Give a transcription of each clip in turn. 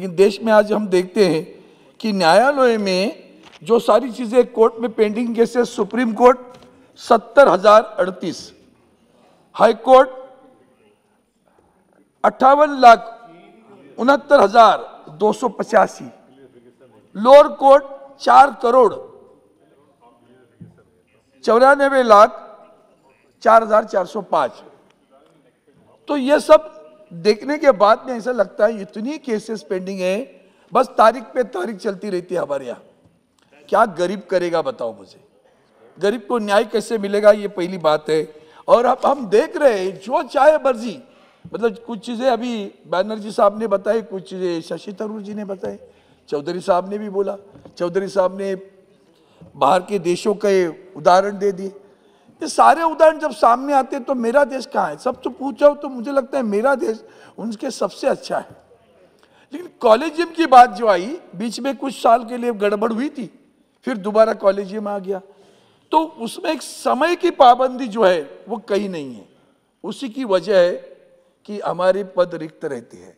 लेकिन देश में आज हम देखते हैं कि न्यायालय में जो सारी चीज़ें कोर्ट में पेंडिंग केसेस सुप्रीम कोर्ट सत्तर हजार अड़तीस हाई कोर्ट अट्ठावन लाख उनहत्तर हजार दो सौ पचासी लोअर कोर्ट चार करोड़ चौरानबे लाख चार हजार चार सौ पांच तो ये सब देखने के बाद में ऐसा लगता है इतनी केसेस पेंडिंग है बस तारीख पे तारीख चलती रहती है हमारे यहाँ क्या गरीब करेगा बताओ मुझे गरीब को न्याय कैसे मिलेगा ये पहली बात है और अब हम देख रहे हैं जो चाहे मर्जी मतलब कुछ चीज़ें अभी बैनर्जी साहब ने बताई कुछ चीज़ें शशि थरूर जी ने बताई चौधरी साहब ने भी बोला चौधरी साहब ने बाहर के देशों के उदाहरण दे दिए ये सारे उदाहरण जब सामने आते हैं तो मेरा देश कहाँ है सब तो पूछा हो तो मुझे लगता है मेरा देश उनके सबसे अच्छा है लेकिन कॉलेजियम की बात जो आई बीच में कुछ साल के लिए गड़बड़ हुई थी फिर दोबारा कॉलेजियम आ गया तो उसमें एक समय की पाबंदी जो है वो कहीं नहीं है उसी की वजह है कि हमारे पद रिक्त रहते हैं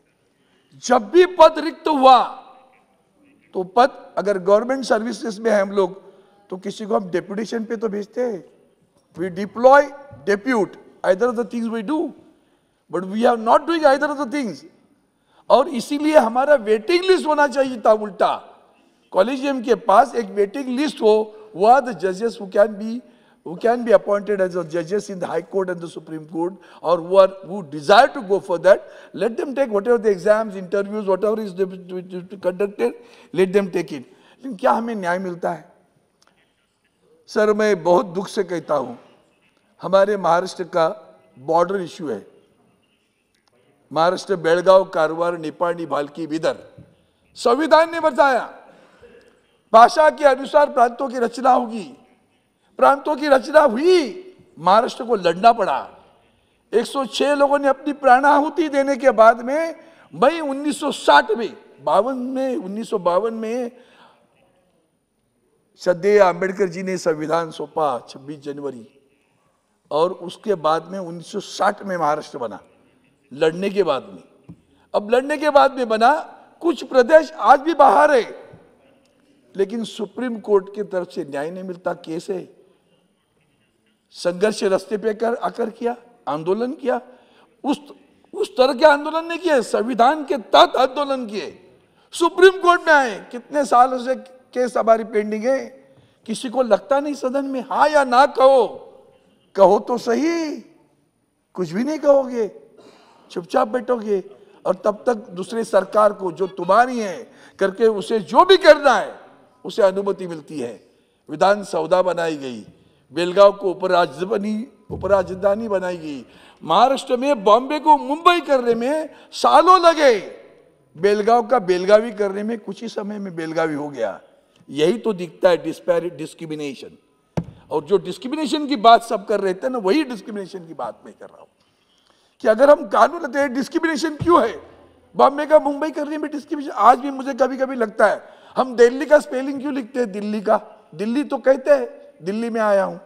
जब भी पद रिक्त हुआ तो पद अगर गवर्नमेंट सर्विसेज में है हम लोग तो किसी को हम डेपुटेशन पे तो भेजते हैं we deploy depute either of the things we do but we are not doing either of the things और इसीलिए हमारा वेटिंग लिस्ट होना चाहिए था उल्टा कॉलेजियम के पास एक वेटिंग लिस्ट हो वो द जजेस who can be who can be appointed as a जजेस in the high court and the supreme court और वो आर वो desire to go for that let them take what ever the exams interviews what ever is conducted let them take it लेकिन क्या हमें न्याय मिलता है सर मैं बहुत दुख से कहता हूँ हमारे महाराष्ट्र का बॉर्डर इश्यू है महाराष्ट्र बेलगांव कारवार निपाणी भालकी बिदर संविधान ने बताया भाषा के अनुसार प्रांतों की रचना होगी प्रांतों की रचना हुई महाराष्ट्र को लड़ना पड़ा 106 लोगों ने अपनी प्राणाहुति देने के बाद में मई 1960 में बावन में उन्नीस में सदे अंबेडकर जी ने संविधान सौंपा 26 जनवरी और उसके बाद में 1960 में महाराष्ट्र बना लड़ने के बाद में अब लड़ने के बाद में बना कुछ प्रदेश आज भी बाहर है लेकिन सुप्रीम कोर्ट की तरफ से न्याय नहीं मिलता केस है संघर्ष रस्ते पे कर आकर किया आंदोलन किया उस उस तरह के आंदोलन नहीं किए संविधान के तहत आंदोलन किए सुप्रीम कोर्ट में आए कितने सालों से केस हमारी पेंडिंग है किसी को लगता नहीं सदन में हा या ना कहो कहो तो सही कुछ भी नहीं कहोगे चुपचाप बैठोगे और तब तक दूसरे सरकार को जो तुम्हारी है करके उसे जो भी करना है उसे अनुमति मिलती है विधान सौदा बनाई गई बेलगांव को उपराजधानी उपराजधानी बनाई गई महाराष्ट्र में बॉम्बे को मुंबई करने में सालों लगे बेलगांव का बेलगावी करने में कुछ ही समय में बेलगावी हो गया यही तो दिखता है डिस्पैरिट डिस्क्रिमिनेशन और जो डिस्क्रिमिनेशन की बात सब कर रहे थे ना वही डिस्क्रिमिनेशन की बात मैं कर रहा हूँ कि अगर हम कानून लेते हैं डिस्क्रिमिनेशन क्यों है बॉम्बे का मुंबई करने में डिस्क्रिमिनेशन आज भी मुझे कभी कभी लगता है हम दिल्ली का स्पेलिंग क्यों लिखते हैं दिल्ली का दिल्ली तो कहते हैं दिल्ली में आया हूं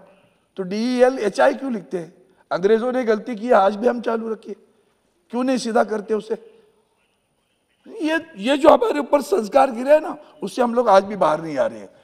तो डी एल एच आई क्यों लिखते हैं अंग्रेजों ने गलती की आज भी हम चालू रखिए क्यों नहीं सीधा करते उसे ये ये जो हमारे ऊपर संस्कार गिरे हैं ना उससे हम लोग आज भी बाहर नहीं आ रहे हैं